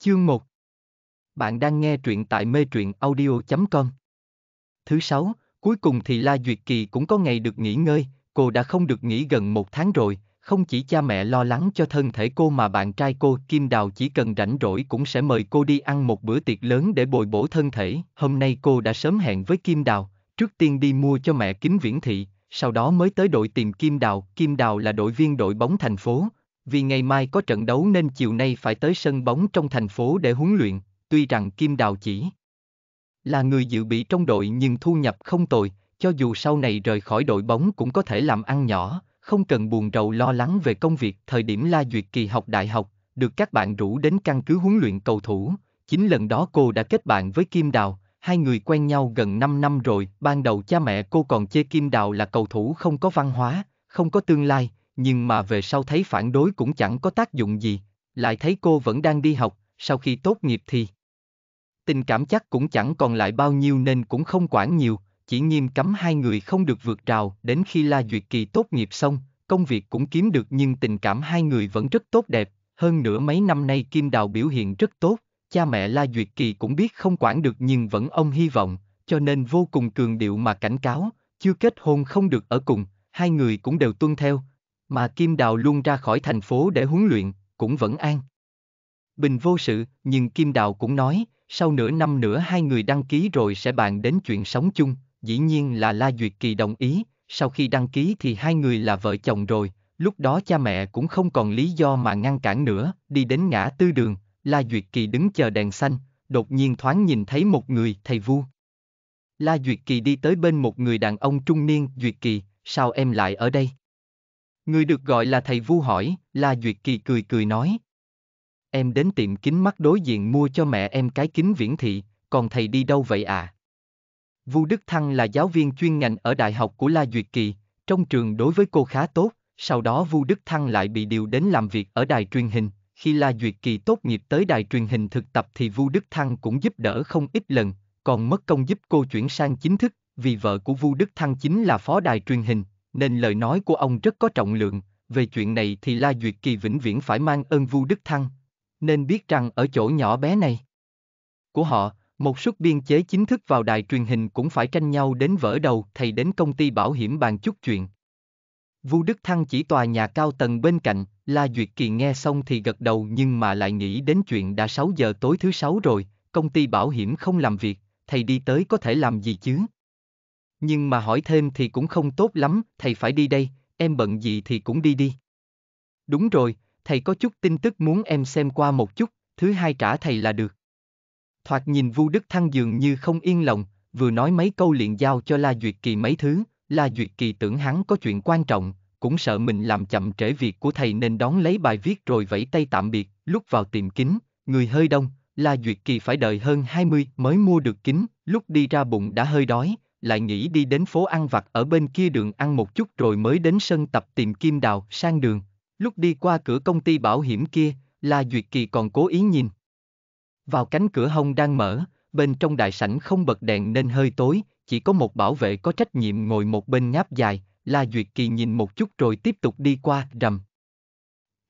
Chương 1 Bạn đang nghe truyện tại mê truyện audio.com Thứ sáu, cuối cùng thì La Duyệt Kỳ cũng có ngày được nghỉ ngơi, cô đã không được nghỉ gần một tháng rồi, không chỉ cha mẹ lo lắng cho thân thể cô mà bạn trai cô Kim Đào chỉ cần rảnh rỗi cũng sẽ mời cô đi ăn một bữa tiệc lớn để bồi bổ thân thể. Hôm nay cô đã sớm hẹn với Kim Đào, trước tiên đi mua cho mẹ kính viễn thị, sau đó mới tới đội tìm Kim Đào. Kim Đào là đội viên đội bóng thành phố, vì ngày mai có trận đấu nên chiều nay phải tới sân bóng trong thành phố để huấn luyện, tuy rằng Kim Đào chỉ là người dự bị trong đội nhưng thu nhập không tồi, cho dù sau này rời khỏi đội bóng cũng có thể làm ăn nhỏ, không cần buồn rầu lo lắng về công việc. Thời điểm La Duyệt kỳ học đại học, được các bạn rủ đến căn cứ huấn luyện cầu thủ, chính lần đó cô đã kết bạn với Kim Đào, hai người quen nhau gần 5 năm rồi, ban đầu cha mẹ cô còn chê Kim Đào là cầu thủ không có văn hóa, không có tương lai, nhưng mà về sau thấy phản đối cũng chẳng có tác dụng gì, lại thấy cô vẫn đang đi học, sau khi tốt nghiệp thì tình cảm chắc cũng chẳng còn lại bao nhiêu nên cũng không quản nhiều, chỉ nghiêm cấm hai người không được vượt rào đến khi La Duyệt Kỳ tốt nghiệp xong, công việc cũng kiếm được nhưng tình cảm hai người vẫn rất tốt đẹp, hơn nữa mấy năm nay Kim Đào biểu hiện rất tốt, cha mẹ La Duyệt Kỳ cũng biết không quản được nhưng vẫn ông hy vọng, cho nên vô cùng cường điệu mà cảnh cáo, chưa kết hôn không được ở cùng, hai người cũng đều tuân theo, mà Kim Đào luôn ra khỏi thành phố để huấn luyện, cũng vẫn an. Bình vô sự, nhưng Kim Đào cũng nói, sau nửa năm nữa hai người đăng ký rồi sẽ bàn đến chuyện sống chung, dĩ nhiên là La Duyệt Kỳ đồng ý, sau khi đăng ký thì hai người là vợ chồng rồi, lúc đó cha mẹ cũng không còn lý do mà ngăn cản nữa, đi đến ngã tư đường, La Duyệt Kỳ đứng chờ đèn xanh, đột nhiên thoáng nhìn thấy một người thầy vu. La Duyệt Kỳ đi tới bên một người đàn ông trung niên, Duyệt Kỳ, sao em lại ở đây? Người được gọi là thầy Vu hỏi, La Duyệt Kỳ cười cười nói. Em đến tiệm kính mắt đối diện mua cho mẹ em cái kính viễn thị, còn thầy đi đâu vậy à? Vu Đức Thăng là giáo viên chuyên ngành ở Đại học của La Duyệt Kỳ, trong trường đối với cô khá tốt, sau đó Vu Đức Thăng lại bị điều đến làm việc ở đài truyền hình. Khi La Duyệt Kỳ tốt nghiệp tới đài truyền hình thực tập thì Vu Đức Thăng cũng giúp đỡ không ít lần, còn mất công giúp cô chuyển sang chính thức, vì vợ của Vu Đức Thăng chính là phó đài truyền hình, nên lời nói của ông rất có trọng lượng, về chuyện này thì La Duyệt Kỳ vĩnh viễn phải mang ơn Vu Đức Thăng, nên biết rằng ở chỗ nhỏ bé này của họ, một suất biên chế chính thức vào đài truyền hình cũng phải tranh nhau đến vỡ đầu thầy đến công ty bảo hiểm bàn chút chuyện. Vu Đức Thăng chỉ tòa nhà cao tầng bên cạnh, La Duyệt Kỳ nghe xong thì gật đầu nhưng mà lại nghĩ đến chuyện đã 6 giờ tối thứ sáu rồi, công ty bảo hiểm không làm việc, thầy đi tới có thể làm gì chứ? Nhưng mà hỏi thêm thì cũng không tốt lắm, thầy phải đi đây, em bận gì thì cũng đi đi. Đúng rồi, thầy có chút tin tức muốn em xem qua một chút, thứ hai trả thầy là được. Thoạt nhìn Vu Đức Thăng dường như không yên lòng, vừa nói mấy câu liền giao cho La Duyệt Kỳ mấy thứ, La Duyệt Kỳ tưởng hắn có chuyện quan trọng, cũng sợ mình làm chậm trễ việc của thầy nên đón lấy bài viết rồi vẫy tay tạm biệt, lúc vào tìm kính, người hơi đông, La Duyệt Kỳ phải đợi hơn 20 mới mua được kính, lúc đi ra bụng đã hơi đói, lại nghĩ đi đến phố ăn vặt ở bên kia đường ăn một chút rồi mới đến sân tập tìm Kim Đào sang đường. Lúc đi qua cửa công ty bảo hiểm kia, La Duyệt Kỳ còn cố ý nhìn. Vào cánh cửa hông đang mở, bên trong đại sảnh không bật đèn nên hơi tối, chỉ có một bảo vệ có trách nhiệm ngồi một bên nháp dài, La Duyệt Kỳ nhìn một chút rồi tiếp tục đi qua, rầm.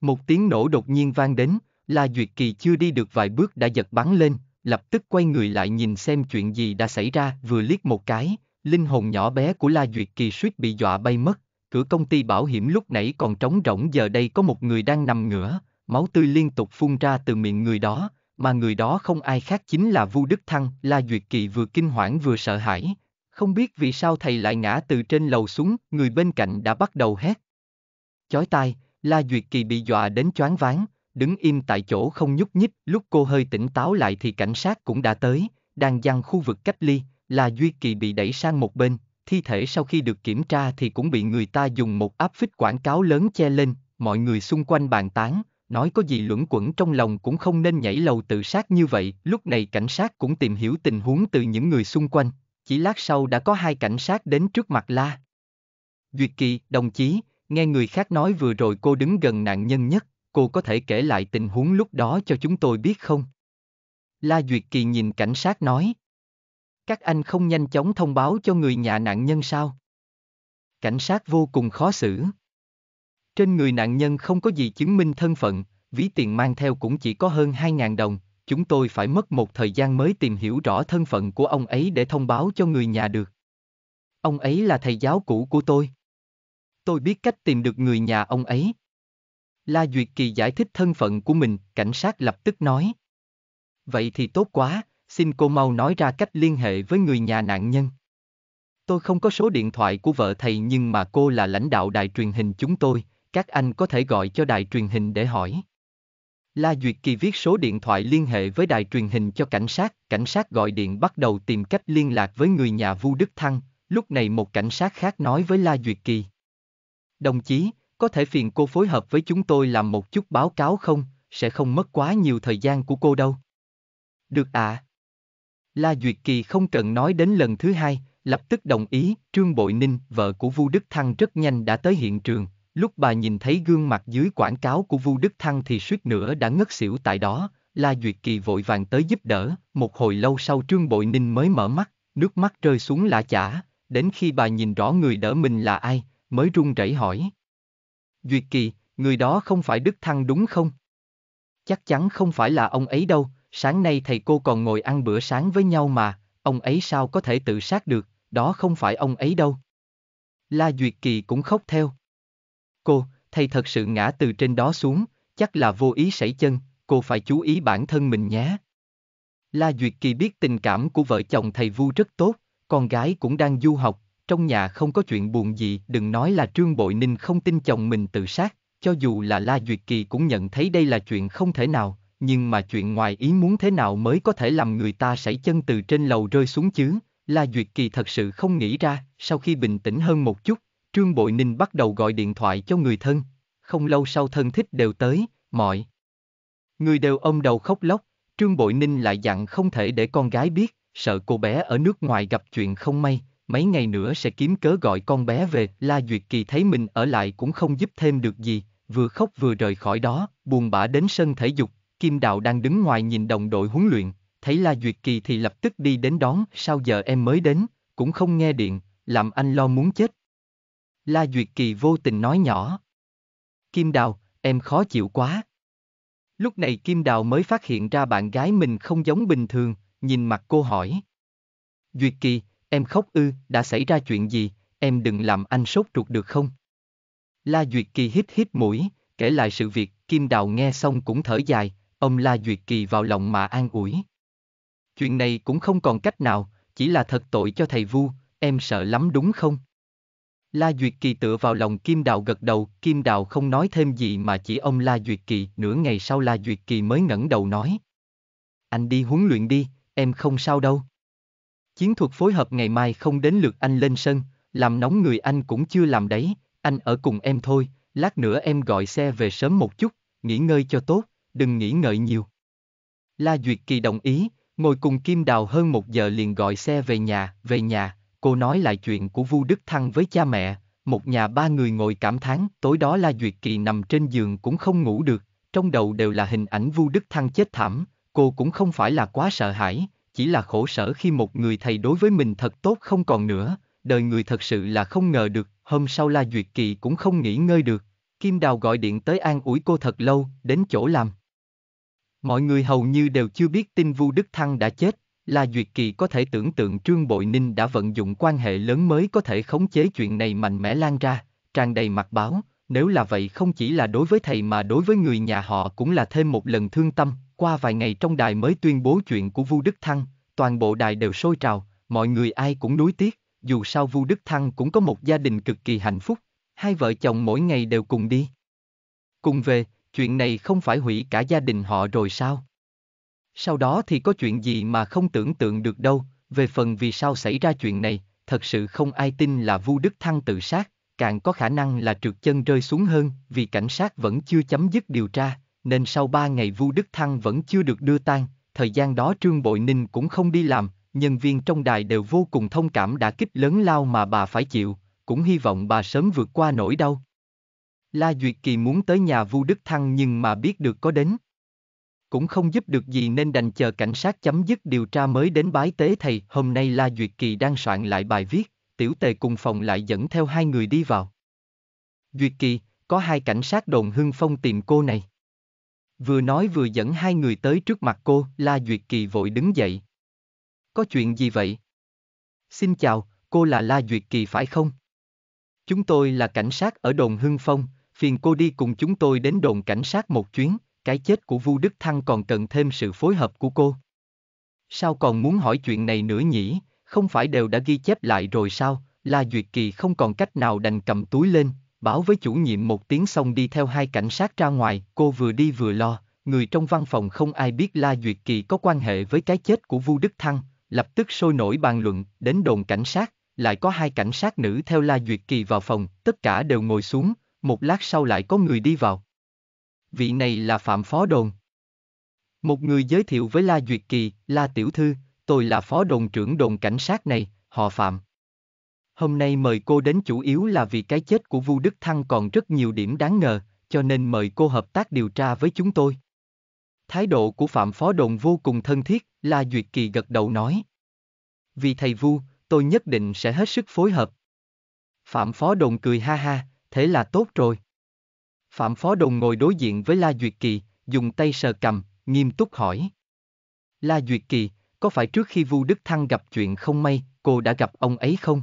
Một tiếng nổ đột nhiên vang đến, La Duyệt Kỳ chưa đi được vài bước đã giật bắn lên, lập tức quay người lại nhìn xem chuyện gì đã xảy ra, vừa liếc một cái, linh hồn nhỏ bé của La Duyệt Kỳ suýt bị dọa bay mất, cửa công ty bảo hiểm lúc nãy còn trống rỗng giờ đây có một người đang nằm ngửa, máu tươi liên tục phun ra từ miệng người đó, mà người đó không ai khác chính là Vu Đức Thăng, La Duyệt Kỳ vừa kinh hoảng vừa sợ hãi, không biết vì sao thầy lại ngã từ trên lầu xuống, người bên cạnh đã bắt đầu hét. Chói tai, La Duyệt Kỳ bị dọa đến choáng váng, đứng im tại chỗ không nhúc nhích, lúc cô hơi tỉnh táo lại thì cảnh sát cũng đã tới, đang dăng khu vực cách ly, là Duy Kỳ bị đẩy sang một bên, thi thể sau khi được kiểm tra thì cũng bị người ta dùng một áp phích quảng cáo lớn che lên, mọi người xung quanh bàn tán, nói có gì luẩn quẩn trong lòng cũng không nên nhảy lầu tự sát như vậy, lúc này cảnh sát cũng tìm hiểu tình huống từ những người xung quanh, chỉ lát sau đã có hai cảnh sát đến trước mặt La. duy Kỳ, đồng chí, nghe người khác nói vừa rồi cô đứng gần nạn nhân nhất, cô có thể kể lại tình huống lúc đó cho chúng tôi biết không? La Duyệt Kỳ nhìn cảnh sát nói. Các anh không nhanh chóng thông báo cho người nhà nạn nhân sao? Cảnh sát vô cùng khó xử. Trên người nạn nhân không có gì chứng minh thân phận, ví tiền mang theo cũng chỉ có hơn 2.000 đồng, chúng tôi phải mất một thời gian mới tìm hiểu rõ thân phận của ông ấy để thông báo cho người nhà được. Ông ấy là thầy giáo cũ của tôi. Tôi biết cách tìm được người nhà ông ấy. La Duyệt Kỳ giải thích thân phận của mình, cảnh sát lập tức nói. Vậy thì tốt quá, xin cô mau nói ra cách liên hệ với người nhà nạn nhân. Tôi không có số điện thoại của vợ thầy nhưng mà cô là lãnh đạo đài truyền hình chúng tôi, các anh có thể gọi cho đài truyền hình để hỏi. La Duyệt Kỳ viết số điện thoại liên hệ với đài truyền hình cho cảnh sát, cảnh sát gọi điện bắt đầu tìm cách liên lạc với người nhà Vu Đức Thăng, lúc này một cảnh sát khác nói với La Duyệt Kỳ. Đồng chí, có thể phiền cô phối hợp với chúng tôi làm một chút báo cáo không, sẽ không mất quá nhiều thời gian của cô đâu. Được ạ. À. La Duyệt Kỳ không cần nói đến lần thứ hai, lập tức đồng ý, Trương Bội Ninh, vợ của Vu Đức Thăng rất nhanh đã tới hiện trường, lúc bà nhìn thấy gương mặt dưới quảng cáo của Vu Đức Thăng thì suýt nữa đã ngất xỉu tại đó, La Duyệt Kỳ vội vàng tới giúp đỡ, một hồi lâu sau Trương Bội Ninh mới mở mắt, nước mắt rơi xuống lạ chả, đến khi bà nhìn rõ người đỡ mình là ai, mới run rẩy hỏi, Duyệt Kỳ, người đó không phải Đức Thăng đúng không? Chắc chắn không phải là ông ấy đâu, sáng nay thầy cô còn ngồi ăn bữa sáng với nhau mà, ông ấy sao có thể tự sát được, đó không phải ông ấy đâu. La Duyệt Kỳ cũng khóc theo. Cô, thầy thật sự ngã từ trên đó xuống, chắc là vô ý sảy chân, cô phải chú ý bản thân mình nhé. La Duyệt Kỳ biết tình cảm của vợ chồng thầy Vu rất tốt, con gái cũng đang du học, trong nhà không có chuyện buồn gì, đừng nói là Trương Bội Ninh không tin chồng mình tự sát, cho dù là La Duyệt Kỳ cũng nhận thấy đây là chuyện không thể nào, nhưng mà chuyện ngoài ý muốn thế nào mới có thể làm người ta sảy chân từ trên lầu rơi xuống chứ, La Duyệt Kỳ thật sự không nghĩ ra, sau khi bình tĩnh hơn một chút, Trương Bội Ninh bắt đầu gọi điện thoại cho người thân, không lâu sau thân thích đều tới, mọi người đều ôm đầu khóc lóc, Trương Bội Ninh lại dặn không thể để con gái biết, sợ cô bé ở nước ngoài gặp chuyện không may, mấy ngày nữa sẽ kiếm cớ gọi con bé về. La Duyệt Kỳ thấy mình ở lại cũng không giúp thêm được gì, vừa khóc vừa rời khỏi đó, buồn bã đến sân thể dục. Kim Đạo đang đứng ngoài nhìn đồng đội huấn luyện, thấy La Duyệt Kỳ thì lập tức đi đến đón, sao giờ em mới đến, cũng không nghe điện, làm anh lo muốn chết. La Duyệt Kỳ vô tình nói nhỏ. Kim Đào, em khó chịu quá. Lúc này Kim Đào mới phát hiện ra bạn gái mình không giống bình thường, nhìn mặt cô hỏi. Duyệt Kỳ, Em khóc ư, đã xảy ra chuyện gì, em đừng làm anh sốt ruột được không? La Duyệt Kỳ hít hít mũi, kể lại sự việc, Kim Đào nghe xong cũng thở dài, ông La Duyệt Kỳ vào lòng mà an ủi. Chuyện này cũng không còn cách nào, chỉ là thật tội cho thầy Vu, em sợ lắm đúng không? La Duyệt Kỳ tựa vào lòng Kim Đào gật đầu, Kim Đào không nói thêm gì mà chỉ ông La Duyệt Kỳ, nửa ngày sau La Duyệt Kỳ mới ngẩng đầu nói. Anh đi huấn luyện đi, em không sao đâu. Chiến thuật phối hợp ngày mai không đến lượt anh lên sân, làm nóng người anh cũng chưa làm đấy, anh ở cùng em thôi, lát nữa em gọi xe về sớm một chút, nghỉ ngơi cho tốt, đừng nghỉ ngợi nhiều. La Duyệt Kỳ đồng ý, ngồi cùng Kim Đào hơn một giờ liền gọi xe về nhà, về nhà, cô nói lại chuyện của Vu Đức Thăng với cha mẹ, một nhà ba người ngồi cảm thán, tối đó La Duyệt Kỳ nằm trên giường cũng không ngủ được, trong đầu đều là hình ảnh Vu Đức Thăng chết thảm, cô cũng không phải là quá sợ hãi, chỉ là khổ sở khi một người thầy đối với mình thật tốt không còn nữa, đời người thật sự là không ngờ được, hôm sau La Duyệt Kỳ cũng không nghỉ ngơi được. Kim Đào gọi điện tới an ủi cô thật lâu, đến chỗ làm. Mọi người hầu như đều chưa biết tin Vu Đức Thăng đã chết, La Duyệt Kỳ có thể tưởng tượng Trương Bội Ninh đã vận dụng quan hệ lớn mới có thể khống chế chuyện này mạnh mẽ lan ra, tràn đầy mặt báo, nếu là vậy không chỉ là đối với thầy mà đối với người nhà họ cũng là thêm một lần thương tâm, qua vài ngày trong đài mới tuyên bố chuyện của Vu Đức Thăng, toàn bộ đài đều sôi trào, mọi người ai cũng nuối tiếc, dù sao Vu Đức Thăng cũng có một gia đình cực kỳ hạnh phúc, hai vợ chồng mỗi ngày đều cùng đi. Cùng về, chuyện này không phải hủy cả gia đình họ rồi sao? Sau đó thì có chuyện gì mà không tưởng tượng được đâu, về phần vì sao xảy ra chuyện này, thật sự không ai tin là Vu Đức Thăng tự sát, càng có khả năng là trượt chân rơi xuống hơn vì cảnh sát vẫn chưa chấm dứt điều tra, nên sau ba ngày Vu Đức Thăng vẫn chưa được đưa tang, thời gian đó Trương Bội Ninh cũng không đi làm, nhân viên trong đài đều vô cùng thông cảm đã kích lớn lao mà bà phải chịu, cũng hy vọng bà sớm vượt qua nỗi đau. La Duyệt Kỳ muốn tới nhà Vu Đức Thăng nhưng mà biết được có đến. Cũng không giúp được gì nên đành chờ cảnh sát chấm dứt điều tra mới đến bái tế thầy. Hôm nay La Duyệt Kỳ đang soạn lại bài viết, tiểu tề cùng phòng lại dẫn theo hai người đi vào. Duyệt Kỳ, có hai cảnh sát đồn hưng phong tìm cô này. Vừa nói vừa dẫn hai người tới trước mặt cô, La Duyệt Kỳ vội đứng dậy. Có chuyện gì vậy? Xin chào, cô là La Duyệt Kỳ phải không? Chúng tôi là cảnh sát ở đồn Hưng Phong, phiền cô đi cùng chúng tôi đến đồn cảnh sát một chuyến, cái chết của Vu Đức Thăng còn cần thêm sự phối hợp của cô. Sao còn muốn hỏi chuyện này nữa nhỉ, không phải đều đã ghi chép lại rồi sao, La Duyệt Kỳ không còn cách nào đành cầm túi lên, báo với chủ nhiệm một tiếng xong đi theo hai cảnh sát ra ngoài, cô vừa đi vừa lo, người trong văn phòng không ai biết La Duyệt Kỳ có quan hệ với cái chết của Vu Đức Thăng, lập tức sôi nổi bàn luận, đến đồn cảnh sát, lại có hai cảnh sát nữ theo La Duyệt Kỳ vào phòng, tất cả đều ngồi xuống, một lát sau lại có người đi vào. Vị này là Phạm Phó Đồn. Một người giới thiệu với La Duyệt Kỳ, La Tiểu Thư, tôi là Phó Đồn trưởng đồn cảnh sát này, họ Phạm, Hôm nay mời cô đến chủ yếu là vì cái chết của Vu Đức Thăng còn rất nhiều điểm đáng ngờ, cho nên mời cô hợp tác điều tra với chúng tôi. Thái độ của Phạm Phó Đồn vô cùng thân thiết, La Duyệt Kỳ gật đầu nói. Vì thầy Vu, tôi nhất định sẽ hết sức phối hợp. Phạm Phó Đồn cười ha ha, thế là tốt rồi. Phạm Phó Đồn ngồi đối diện với La Duyệt Kỳ, dùng tay sờ cầm, nghiêm túc hỏi. La Duyệt Kỳ, có phải trước khi Vu Đức Thăng gặp chuyện không may, cô đã gặp ông ấy không?